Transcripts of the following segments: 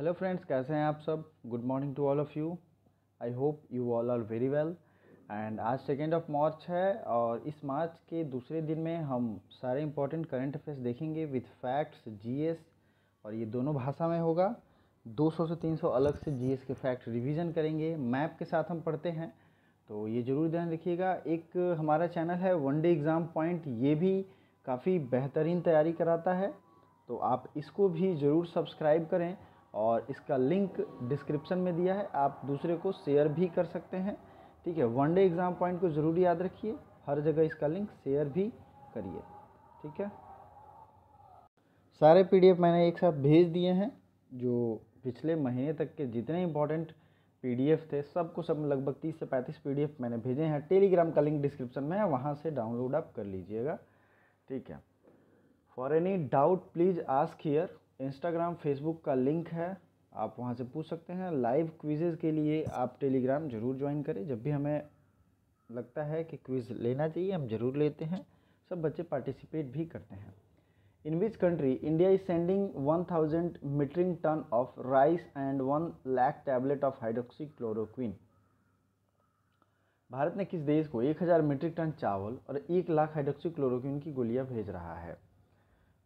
hello friends कैसे हैं आप सब good morning to all of you I hope you all are very well and आज second of March है और इस मार्च के दूसरे दिन में हम सारे इंपॉर्टेंट करंट अफेयर्स देखेंगे विथ फैक्ट्स जीएस और ये दोनों भाषा में होगा 200 से 300 अलग से जीएस के फैक्ट रिवीजन करेंगे मैप के साथ हम पढ़ते हैं तो ये ज़रूर ध्यान रखिएगा एक हमारा चैनल है वन डे एग्ज़ाम पॉइंट ये भी काफ़ी बेहतरीन तैयारी कराता है तो आप इसको भी ज़रूर सब्सक्राइब करें और इसका लिंक डिस्क्रिप्शन में दिया है आप दूसरे को शेयर भी कर सकते हैं ठीक है वनडे एग्ज़ाम पॉइंट को ज़रूर याद रखिए हर जगह इसका लिंक शेयर भी करिए ठीक है सारे पीडीएफ मैंने एक साथ भेज दिए हैं जो पिछले महीने तक के जितने इंपॉर्टेंट पीडीएफ थे सबको सब लगभग तीस से पैंतीस पी मैंने भेजे हैं टेलीग्राम का लिंक डिस्क्रिप्शन में है वहाँ से डाउनलोड आप कर लीजिएगा ठीक है for any doubt please ask here Instagram Facebook का लिंक है आप वहाँ से पूछ सकते हैं लाइव क्विजेज़ के लिए आप टेलीग्राम ज़रूर ज्वाइन करें जब भी हमें लगता है कि क्विज़ लेना चाहिए हम ज़रूर लेते हैं सब बच्चे पार्टिसिपेट भी करते हैं in which country India is sending one thousand metric ton of rice and one lakh tablet of hydroxychloroquine Bharat ने किस देश को एक हज़ार मीट्रिक टन चावल और एक लाख हाइड्रोक्सी क्लोरोक्विन की गोलियां भेज रहा है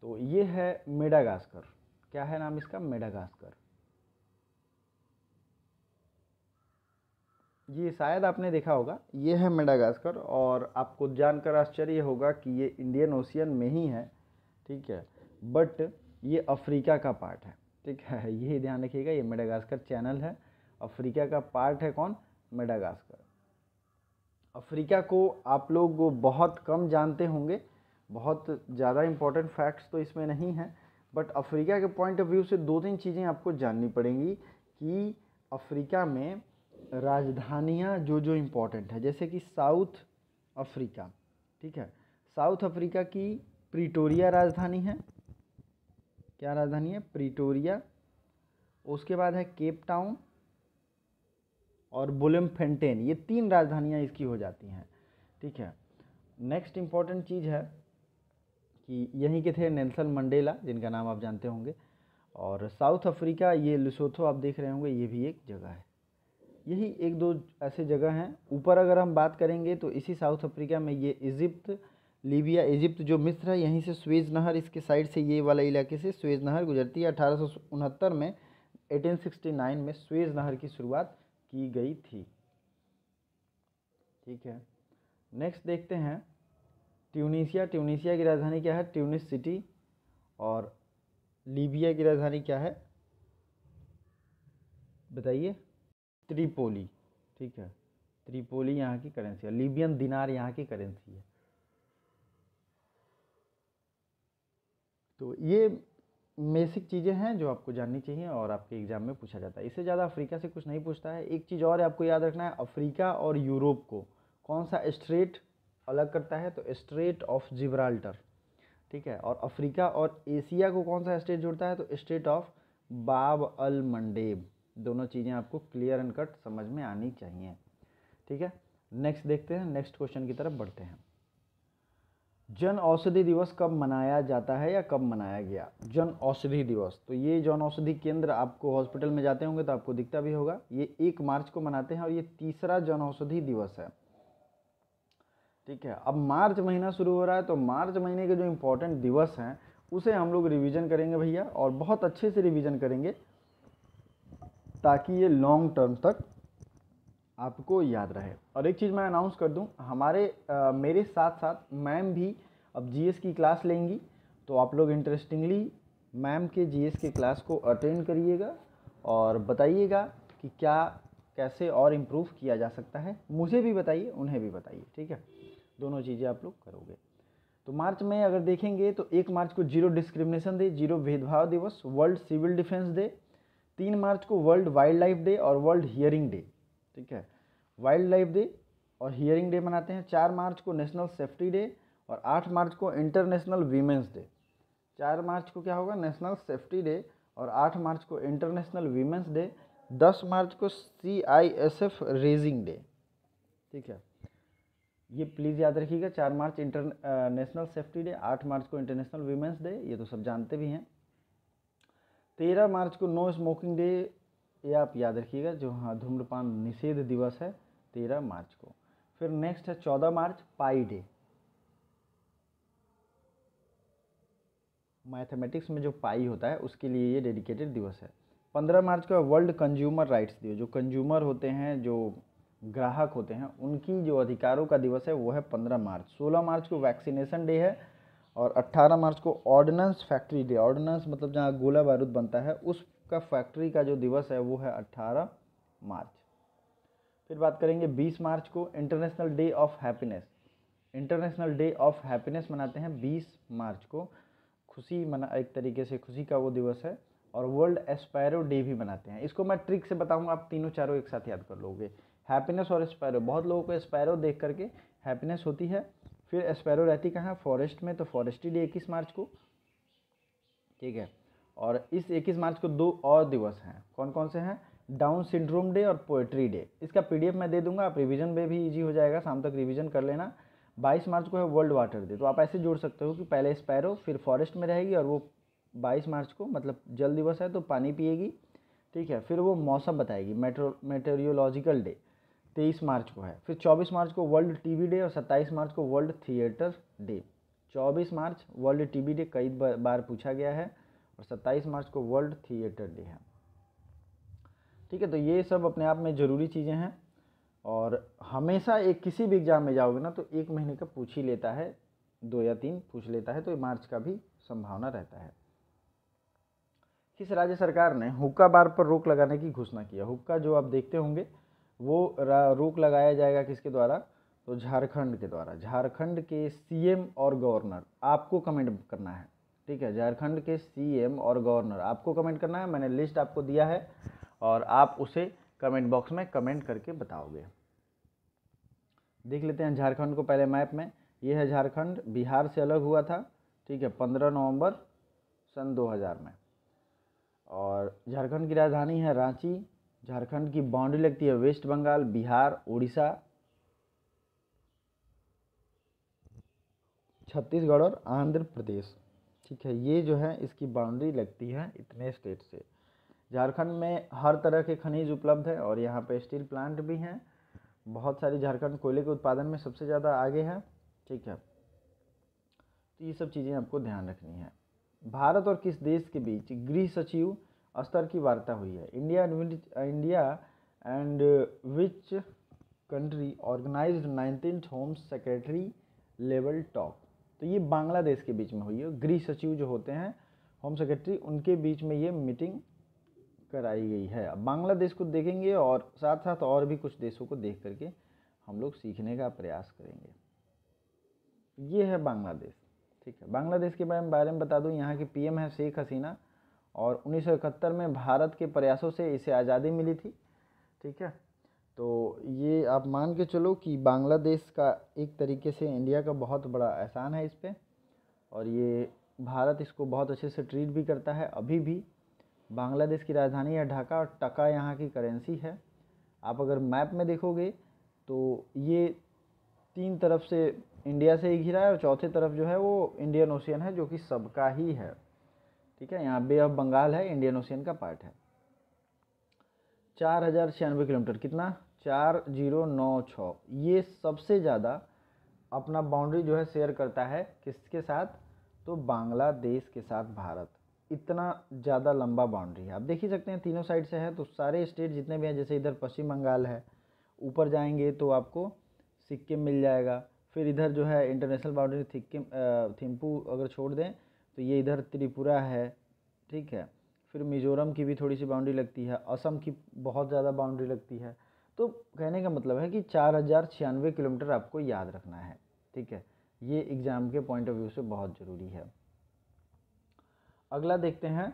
तो ये है मेडागास्कर क्या है नाम इसका मेडागास्कर ये शायद आपने देखा होगा ये है मेडागास्कर और आपको जानकर आश्चर्य होगा कि ये इंडियन ओशियन में ही है ठीक है बट ये अफ्रीका का पार्ट है ठीक है यही ध्यान रखिएगा ये मेडागास्कर चैनल है अफ्रीका का पार्ट है कौन मेडागास्कर अफ्रीका को आप लोग बहुत कम जानते होंगे बहुत ज़्यादा इम्पोर्टेंट फैक्ट्स तो इसमें नहीं है बट अफ्रीका के पॉइंट ऑफ व्यू से दो तीन चीज़ें आपको जाननी पड़ेंगी कि अफ्रीका में राजधानियाँ जो जो इम्पोर्टेंट है जैसे कि साउथ अफ्रीका ठीक है साउथ अफ्रीका की प्रिटोरिया राजधानी है क्या राजधानी है प्रिटोरिया उसके बाद है केप टाउन और बुलम फेंटेन ये तीन राजधानियाँ इसकी हो जाती हैं ठीक है नेक्स्ट इम्पॉर्टेंट चीज़ है कि यहीं के थे नेल्सन मंडेला जिनका नाम आप जानते होंगे और साउथ अफ्रीका ये लिसोथो आप देख रहे होंगे ये भी एक जगह है यही एक दो ऐसे जगह हैं ऊपर अगर हम बात करेंगे तो इसी साउथ अफ्रीका में ये इजिप्त लीबिया इजिप्त जो मिस्र है यहीं से स्वेज नहर इसके साइड से ये वाला इलाके से स्वेज नहर गुजरती है अठारह में 1869 में स्वेज नहर की शुरुआत की गई थी ठीक है नेक्स्ट देखते हैं ट्यूनीसिया ट्यूनीसिया की राजधानी क्या है ट्यूनिस सिटी और लीबिया की राजधानी क्या है बताइए त्रिपोली ठीक है त्रिपोली यहाँ की करेंसी है लीबियन दिनार यहाँ की करेंसी है तो ये बेसिक चीज़ें हैं जो आपको जाननी चाहिए और आपके एग्ज़ाम में पूछा जाता है इससे ज़्यादा अफ्रीका से कुछ नहीं पूछता है एक चीज़ और आपको याद रखना है अफ्रीका और यूरोप को कौन सा स्ट्रेट अलग करता है तो स्ट्रेट ऑफ जिब्राल्टर ठीक है और अफ्रीका और एशिया को कौन सा स्टेट जोड़ता है तो स्टेट ऑफ बाब अल मंडेब दोनों चीज़ें आपको क्लियर एंड कट समझ में आनी चाहिए ठीक है नेक्स्ट देखते हैं नेक्स्ट क्वेश्चन की तरफ बढ़ते हैं जन औषधि दिवस कब मनाया जाता है या कब मनाया गया जन औषधि दिवस तो ये जन औषधि केंद्र आपको हॉस्पिटल में जाते होंगे तो आपको दिखता भी होगा ये एक मार्च को मनाते हैं और ये तीसरा जन औषधि दिवस है ठीक है अब मार्च महीना शुरू हो रहा है तो मार्च महीने के जो इम्पोर्टेंट दिवस हैं उसे हम लोग रिवीजन करेंगे भैया और बहुत अच्छे से रिवीजन करेंगे ताकि ये लॉन्ग टर्म तक आपको याद रहे और एक चीज़ मैं अनाउंस कर दूं हमारे आ, मेरे साथ साथ मैम भी अब जीएस की क्लास लेंगी तो आप लोग इंटरेस्टिंगली मैम के जीएस के क्लास को अटेंड करिएगा और बताइएगा कि क्या कैसे और इम्प्रूव किया जा सकता है मुझे भी बताइए उन्हें भी बताइए ठीक है दोनों चीज़ें आप लोग करोगे तो मार्च में अगर देखेंगे तो एक मार्च को जीरो डिस्क्रिमिनेशन डे जीरो भेदभाव दिवस वर्ल्ड सिविल डिफेंस डे तीन मार्च को वर्ल्ड वाइल्ड लाइफ डे और वर्ल्ड हियरिंग डे ठीक है वाइल्ड लाइफ डे और हियरिंग डे मनाते हैं चार मार्च को नेशनल सेफ्टी डे और आठ मार्च को इंटरनेशनल वीमेंस डे चार मार्च को क्या होगा नेशनल सेफ्टी डे और आठ मार्च को इंटरनेशनल वीमेंस डे दस मार्च को C I S F raising day ठीक है ये प्लीज़ याद रखिएगा चार मार्च इंटरनेशनल सेफ्टी डे आठ मार्च को इंटरनेशनल वीमेंस डे ये तो सब जानते भी हैं तेरह मार्च को नो स्मोकिंग डे ये आप याद रखिएगा जो हाँ धूम्रपान निषेध दिवस है तेरह मार्च को फिर नेक्स्ट है चौदह मार्च पाई डे मैथमेटिक्स में जो पाई होता है उसके लिए ये डेडिकेटेड दिवस है पंद्रह मार्च को वर्ल्ड कंज्यूमर राइट्स दिवस जो कंज्यूमर होते हैं जो ग्राहक होते हैं उनकी जो अधिकारों का दिवस है वो है पंद्रह मार्च सोलह मार्च को वैक्सीनेशन डे है और अट्ठारह मार्च को ऑर्डिनेंस फैक्ट्री डे ऑर्डिनेंस मतलब जहाँ गोला बारूद बनता है उसका फैक्ट्री का जो दिवस है वो है अट्ठारह मार्च फिर बात करेंगे बीस मार्च को international day of happiness international day of happiness मनाते हैं बीस मार्च को खुशी मना एक तरीके से खुशी का वो दिवस है और वर्ल्ड एस्पायरो डे भी मनाते हैं इसको मैं ट्रिक से बताऊंगा आप तीनों चारों एक साथ याद कर लोगे हैप्पीनेस और स्पैरो बहुत लोगों को स्पैरो देख करके हैप्पीनेस होती है फिर स्पैरो रहती कहाँ फॉरेस्ट में तो फॉरेस्ट डे इक्कीस मार्च को ठीक है और इस इक्कीस मार्च को दो और दिवस हैं कौन कौन से हैं डाउन सिंड्रोम डे और पोएट्री डे इसका पी मैं दे दूंगा आप रिविज़न में भी ईजी हो जाएगा शाम तक रिविज़न कर लेना बाईस मार्च को है वर्ल्ड वाटर डे तो आप ऐसे जोड़ सकते हो कि पहले स्पैरो फिर फॉरेस्ट में रहेगी और वो बाईस मार्च को मतलब जल दिवस है तो पानी पिएगी ठीक है फिर वो मौसम बताएगी मेट्रो मेटेरियोलॉजिकल डे तेईस मार्च को है फिर चौबीस मार्च को वर्ल्ड टीवी डे और सत्ताईस मार्च को वर्ल्ड थिएटर डे चौबीस मार्च वर्ल्ड टीवी डे कई बार पूछा गया है और सत्ताईस मार्च को वर्ल्ड थिएटर डे है ठीक है तो ये सब अपने आप में ज़रूरी चीज़ें हैं और हमेशा एक किसी भी एग्ज़ाम में जाओगे ना तो एक महीने का पूछ ही लेता है दो या तीन पूछ लेता है तो मार्च का भी संभावना रहता है किस राज्य सरकार ने हुक्का बार पर रोक लगाने की घोषणा किया हुक्का जो आप देखते होंगे वो रोक लगाया जाएगा किसके द्वारा तो झारखंड के द्वारा झारखंड के सीएम और गवर्नर आपको कमेंट करना है ठीक है झारखंड के सीएम और गवर्नर आपको कमेंट करना है मैंने लिस्ट आपको दिया है और आप उसे कमेंट बॉक्स में कमेंट करके बताओगे देख लेते हैं झारखंड को पहले मैप में यह है झारखंड बिहार से अलग हुआ था ठीक है पंद्रह नवंबर सन 2000 में और झारखंड की राजधानी है रांची झारखंड की बाउंड्री लगती है वेस्ट बंगाल बिहार उड़ीसा छत्तीसगढ़ और आंध्र प्रदेश ठीक है ये जो है इसकी बाउंड्री लगती है इतने स्टेट से झारखंड में हर तरह के खनिज उपलब्ध है और यहाँ पे स्टील प्लांट भी हैं बहुत सारे झारखंड कोयले के उत्पादन में सबसे ज़्यादा आगे है ठीक है तो ये सब चीज़ें आपको ध्यान रखनी है भारत और किस देश के बीच गृह सचिव स्तर की वार्ता हुई है India India and which country organize nineteen home secretary level talk तो ये बांग्लादेश के बीच में हुई है गृह सचिव जो होते हैं होम सेक्रेटरी उनके बीच में ये मीटिंग कराई गई है अब बांग्लादेश को देखेंगे और साथ साथ और भी कुछ देशों को देख करके हम लोग सीखने का प्रयास करेंगे ये है बांग्लादेश ठीक है बांग्लादेश के बारे में बारे में बता दूं यहाँ के पीएम है शेख हसीना और उन्नीस में भारत के प्रयासों से इसे आज़ादी मिली थी ठीक है तो ये आप मान के चलो कि बांग्लादेश का एक तरीके से इंडिया का बहुत बड़ा एहसान है इस पर और ये भारत इसको बहुत अच्छे से ट्रीट भी करता है अभी भी बांग्लादेश की राजधानी है ढाका और टका यहाँ की करेंसी है आप अगर मैप में देखोगे तो ये तीन तरफ से इंडिया से ही घिरा है और चौथे तरफ जो है वो इंडियन ओशियन है जो कि सबका ही है ठीक है यहाँ बे ऑफ बंगाल है इंडियन ओशियन का पार्ट है चार हज़ार छियानवे किलोमीटर कितना चार जीरो नौ छः ये सबसे ज़्यादा अपना बाउंड्री जो है शेयर करता है किसके साथ तो बांग्लादेश के साथ भारत इतना ज़्यादा लंबा बाउंड्री है आप देख ही सकते हैं तीनों साइड से है तो सारे स्टेट जितने भी हैं जैसे इधर पश्चिम बंगाल है ऊपर जाएंगे तो आपको सिक्किम मिल जाएगा फिर इधर जो है इंटरनेशनल बाउंड्री थिक्किम थिम्पू अगर छोड़ दें तो ये इधर त्रिपुरा है ठीक है फिर मिज़ोरम की भी थोड़ी सी बाउंड्री लगती है असम की बहुत ज़्यादा बाउंड्री लगती है तो कहने का मतलब है कि चार हज़ार छियानवे किलोमीटर आपको याद रखना है ठीक है ये एग्ज़ाम के पॉइंट ऑफ व्यू से बहुत ज़रूरी है अगला देखते हैं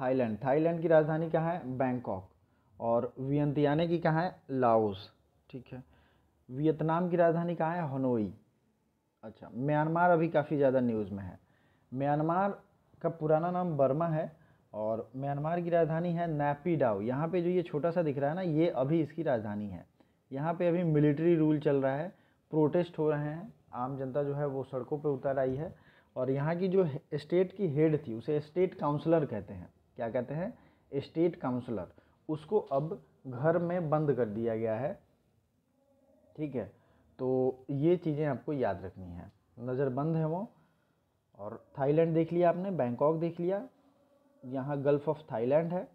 थाईलैंड थाईलैंड की राजधानी कहाँ है बैंकॉक और वियंतियाने की कहाँ है लाओस ठीक है वियतनाम की राजधानी कहाँ है हनोई अच्छा म्यांमार अभी काफ़ी ज़्यादा न्यूज़ में है म्यांमार का पुराना नाम बर्मा है और म्यांमार की राजधानी है नैपीडाओ यहाँ पे जो ये छोटा सा दिख रहा है ना ये अभी इसकी राजधानी है यहाँ पे अभी मिलिट्री रूल चल रहा है प्रोटेस्ट हो रहे हैं आम जनता जो है वो सड़कों पे उतर आई है और यहाँ की जो स्टेट की हेड थी उसे स्टेट काउंसलर कहते हैं क्या कहते हैं स्टेट काउंसलर उसको अब घर में बंद कर दिया गया है ठीक है तो ये चीज़ें आपको याद रखनी है नज़रबंद है वो और थाईलैंड देख लिया आपने बैंकॉक देख लिया यहाँ गल्फ ऑफ थाईलैंड है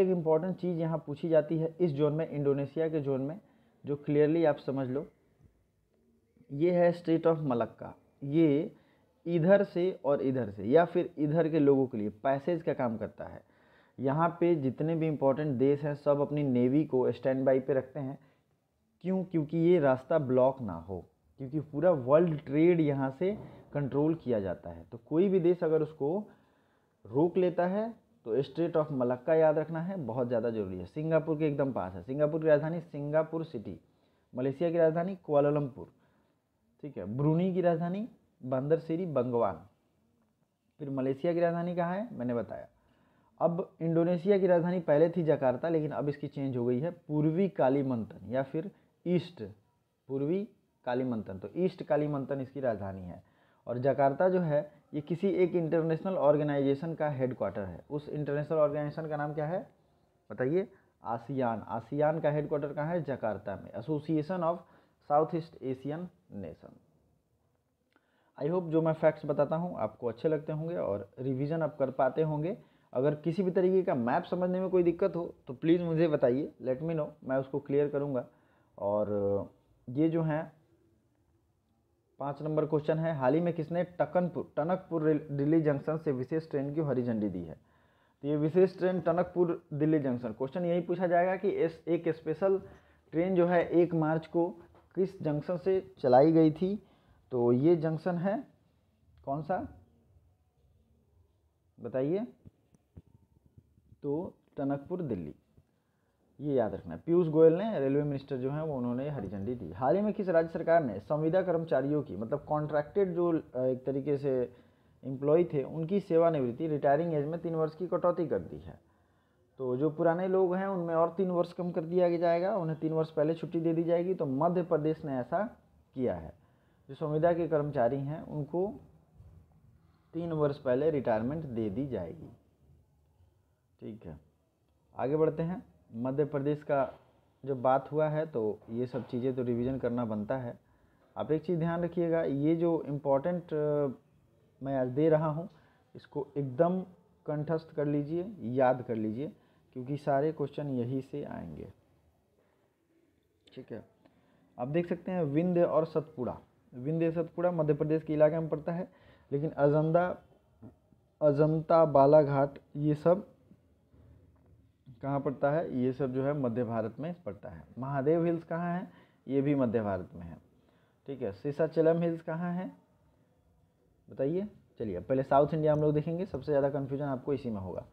एक इम्पॉर्टेंट चीज़ यहाँ पूछी जाती है इस जोन में इंडोनेशिया के जोन में जो क्लियरली आप समझ लो ये है स्टेट ऑफ मलक्का ये इधर से और इधर से या फिर इधर के लोगों के लिए पैसेज का काम करता है यहाँ पे जितने भी इम्पोर्टेंट देश हैं सब अपनी नेवी को स्टैंड बाई पर रखते हैं क्यों क्योंकि ये रास्ता ब्लॉक ना हो क्योंकि पूरा वर्ल्ड ट्रेड यहाँ से कंट्रोल किया जाता है तो कोई भी देश अगर उसको रोक लेता है तो स्ट्रेट ऑफ मलक्का याद रखना है बहुत ज़्यादा ज़रूरी है सिंगापुर के एकदम पास है सिंगापुर की राजधानी सिंगापुर सिटी मलेशिया की राजधानी कुआलालंपुर ठीक है ब्रूनी की राजधानी बंदर सिरी बंगवान फिर मलेशिया की राजधानी कहाँ है मैंने बताया अब इंडोनेशिया की राजधानी पहले थी जकार्ता लेकिन अब इसकी चेंज हो गई है पूर्वी कालीमंतन या फिर ईस्ट पूर्वी कालीमंतन तो ईस्ट कालीमंतन इसकी राजधानी है और जकार्ता जो है ये किसी एक इंटरनेशनल ऑर्गेनाइजेशन का हेडक्वार्टर है उस इंटरनेशनल ऑर्गेनाइजेशन का नाम क्या है बताइए आसियान आसियान का हेडक्वार्टर कहाँ है जकार्ता में Association of South East Asian nation I hope जो मैं फैक्ट्स बताता हूँ आपको अच्छे लगते होंगे और रिविज़न आप कर पाते होंगे अगर किसी भी तरीके का मैप समझने में कोई दिक्कत हो तो प्लीज़ मुझे बताइए लेट मी नो मैं उसको क्लियर करूँगा और ये जो हैं पाँच नंबर क्वेश्चन है हाल ही में किसने टकनपुर टनकपुर दिल्ली जंक्शन से विशेष ट्रेन की हरी झंडी दी है तो ये विशेष train Tanakpur Delhi junction question यही पूछा जाएगा कि एस एक स्पेशल ट्रेन जो है एक मार्च को किस जंक्शन से चलाई गई थी तो ये जंक्शन है कौन सा बताइए तो टनकपुर दिल्ली ये याद रखना है पीयूष गोयल ने रेलवे मिनिस्टर जो हैं वो उन्होंने हरी झंडी दी हाल ही में किस राज्य सरकार ने संविदा कर्मचारियों की मतलब कॉन्ट्रैक्टेड जो एक तरीके से एम्प्लॉय थे उनकी सेवानिवृत्ति रिटायरिंग एज में तीन वर्ष की कटौती कर दी है तो जो पुराने लोग हैं उनमें और तीन वर्ष कम कर दिया जाएगा उन्हें तीन वर्ष पहले छुट्टी दे दी जाएगी तो मध्य प्रदेश ने ऐसा किया है जो संविदा के कर्मचारी हैं उनको तीन वर्ष पहले रिटायरमेंट दे दी जाएगी ठीक है आगे बढ़ते हैं मध्य प्रदेश का जो बात हुआ है तो ये सब चीज़ें तो रिवीजन करना बनता है आप एक चीज़ ध्यान रखिएगा ये जो इम्पोर्टेंट मैं आज दे रहा हूँ इसको एकदम कंठस्थ कर लीजिए याद कर लीजिए क्योंकि सारे क्वेश्चन यहीं से आएंगे ठीक है आप देख सकते हैं विंध्य और सतपुड़ा विंध्य सतपुड़ा मध्य प्रदेश के इलाके में पड़ता है लेकिन अजंदा अजंता बालाघाट ये सब कहाँ पड़ता है ये सब जो है मध्य भारत में पड़ता है महादेव हिल्स कहाँ है ये भी मध्य भारत में है ठीक है सीसाचलम हिल्स कहाँ है बताइए चलिए पहले साउथ इंडिया हम लोग देखेंगे सबसे ज़्यादा कन्फ्यूजन आपको इसी में होगा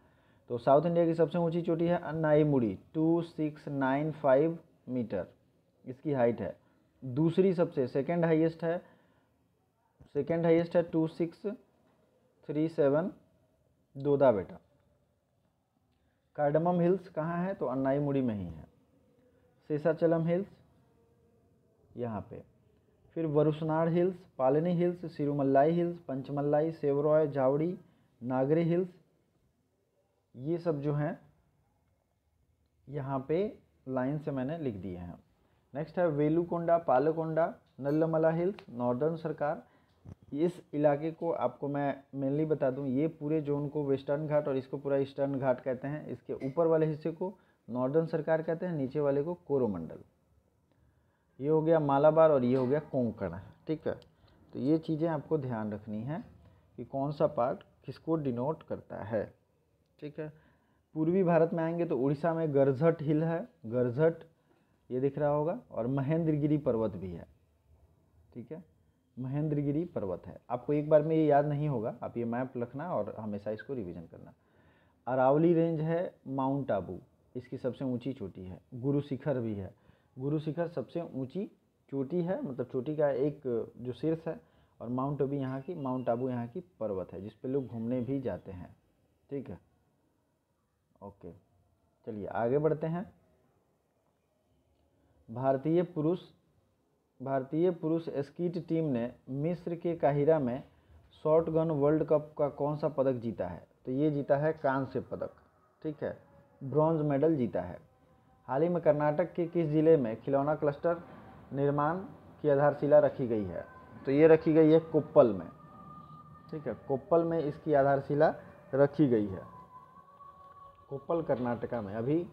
तो साउथ इंडिया की सबसे ऊँची चोटी है Anai Mudi two six nine five metre इसकी हाइट है दूसरी सबसे सेकेंड हाइएस्ट है सेकेंड हाइएस्ट है two six three seven Doda Betta cardamom hills कहाँ है तो अन्नाईमुड़ी में ही है शेषाचलम हिल्स यहाँ पे फिर Varushanad hills Palani hills Sirumalai hills Panchamalai Shevaroy Javadi Nagari hills ये सब जो हैं यहाँ पे लाइन से मैंने लिख दिए हैं नेक्स्ट है वेलुकोंडा पालकोंडा नल्लमला हिल्स नॉर्दर्न सरकार इस इलाके को आपको मैं मेनली बता दूं ये पूरे जोन को वेस्टर्न घाट और इसको पूरा ईस्टर्न घाट कहते हैं इसके ऊपर वाले हिस्से को नॉर्दर्न सरकार कहते हैं नीचे वाले को कोरोमंडल ये हो गया मालाबार और ये हो गया कोंकण ठीक है तो ये चीज़ें आपको ध्यान रखनी है कि कौन सा पार्ट किसको डिनोट करता है ठीक है पूर्वी भारत में आएंगे तो उड़ीसा में गर्जट हिल है गर्जट ये दिख रहा होगा और महेंद्रगिरी पर्वत भी है ठीक है महेंद्रगिरी पर्वत है आपको एक बार में ये याद नहीं होगा आप ये मैप रखना और हमेशा इसको रिवीजन करना अरावली रेंज है माउंट आबू इसकी सबसे ऊंची चोटी है गुरु शिखर भी है गुरु शिखर सबसे ऊंची चोटी है मतलब चोटी का एक जो शीर्ष है और माउंट आबू यहाँ की माउंट आबू यहाँ की पर्वत है जिस लोग घूमने भी जाते हैं ठीक है ओके चलिए आगे बढ़ते हैं भारतीय पुरुष भारतीय पुरुष स्कीट टीम ने मिस्र के काहिरा में शॉटगन वर्ल्ड कप का कौन सा पदक जीता है तो ये जीता है कांस्य पदक ठीक है ब्रॉन्ज मेडल जीता है हाल ही में कर्नाटक के किस ज़िले में खिलौना क्लस्टर निर्माण की आधारशिला रखी गई है तो ये रखी गई है कोप्पल में ठीक है कोप्पल में इसकी आधारशिला रखी गई है कोप्पल कर्नाटका में अभी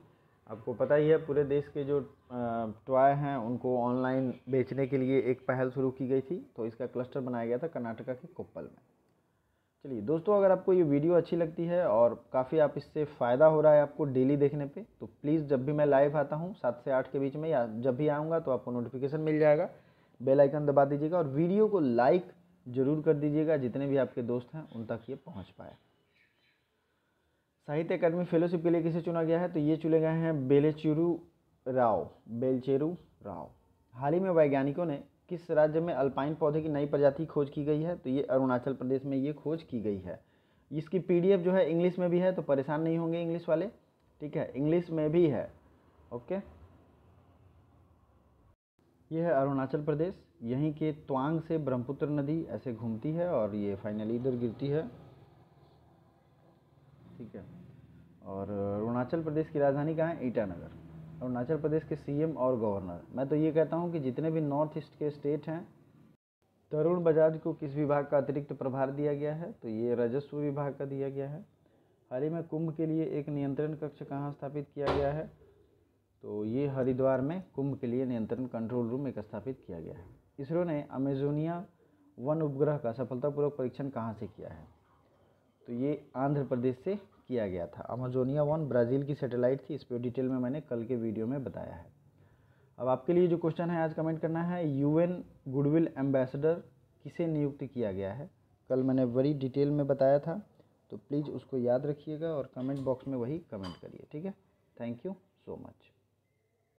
आपको पता ही है पूरे देश के जो टॉय तो हैं उनको ऑनलाइन बेचने के लिए एक पहल शुरू की गई थी तो इसका क्लस्टर बनाया गया था कर्नाटका के कोप्पल में चलिए दोस्तों अगर आपको ये वीडियो अच्छी लगती है और काफ़ी आप इससे फ़ायदा हो रहा है आपको डेली देखने पे तो प्लीज़ जब भी मैं लाइव आता हूँ सात से आठ के बीच में या जब भी आऊँगा तो आपको नोटिफिकेशन मिल जाएगा बेल आइकन दबा दीजिएगा और वीडियो को लाइक ज़रूर कर दीजिएगा जितने भी आपके दोस्त हैं उन तक ये पहुँच पाए साहित्य अकादमी फेलोशिप के लिए किसे चुना गया है तो ये चुने गए हैं बेलेचुरू राव बेलचेरू राव हाल ही में वैज्ञानिकों ने किस राज्य में अल्पाइन पौधे की नई प्रजाति खोज की गई है तो ये अरुणाचल प्रदेश में ये खोज की गई है इसकी पीडीएफ जो है इंग्लिश में भी है तो परेशान नहीं होंगे इंग्लिश वाले ठीक है इंग्लिश में भी है ओके ये है अरुणाचल प्रदेश यहीं के त्वांग से ब्रह्मपुत्र नदी ऐसे घूमती है और ये फाइनली इधर गिरती है ठीक है और अरुणाचल प्रदेश की राजधानी कहाँ है ईटानगर अरुणाचल प्रदेश के सीएम और गवर्नर मैं तो ये कहता हूँ कि जितने भी नॉर्थ ईस्ट के स्टेट हैं तरुण बजाज को किस विभाग का अतिरिक्त प्रभार दिया गया है तो ये राजस्व विभाग का दिया गया है हाल ही में कुंभ के लिए एक नियंत्रण कक्ष कहाँ स्थापित किया गया है तो ये हरिद्वार में कुंभ के लिए नियंत्रण कंट्रोल रूम एक स्थापित किया गया है इसरो ने अमेजोनिया वन उपग्रह का सफलतापूर्वक परीक्षण कहाँ से किया है तो ये आंध्र प्रदेश से किया गया था अमेजोनिया वन ब्राज़ील की सैटेलाइट थी इस पर डिटेल में मैंने कल के वीडियो में बताया है अब आपके लिए जो क्वेश्चन है आज कमेंट करना है यूएन गुडविल एम्बेसडर किसे नियुक्त किया गया है कल मैंने बड़ी डिटेल में बताया था तो प्लीज़ उसको याद रखिएगा और कमेंट बॉक्स में वही कमेंट करिए ठीक है थैंक यू सो मच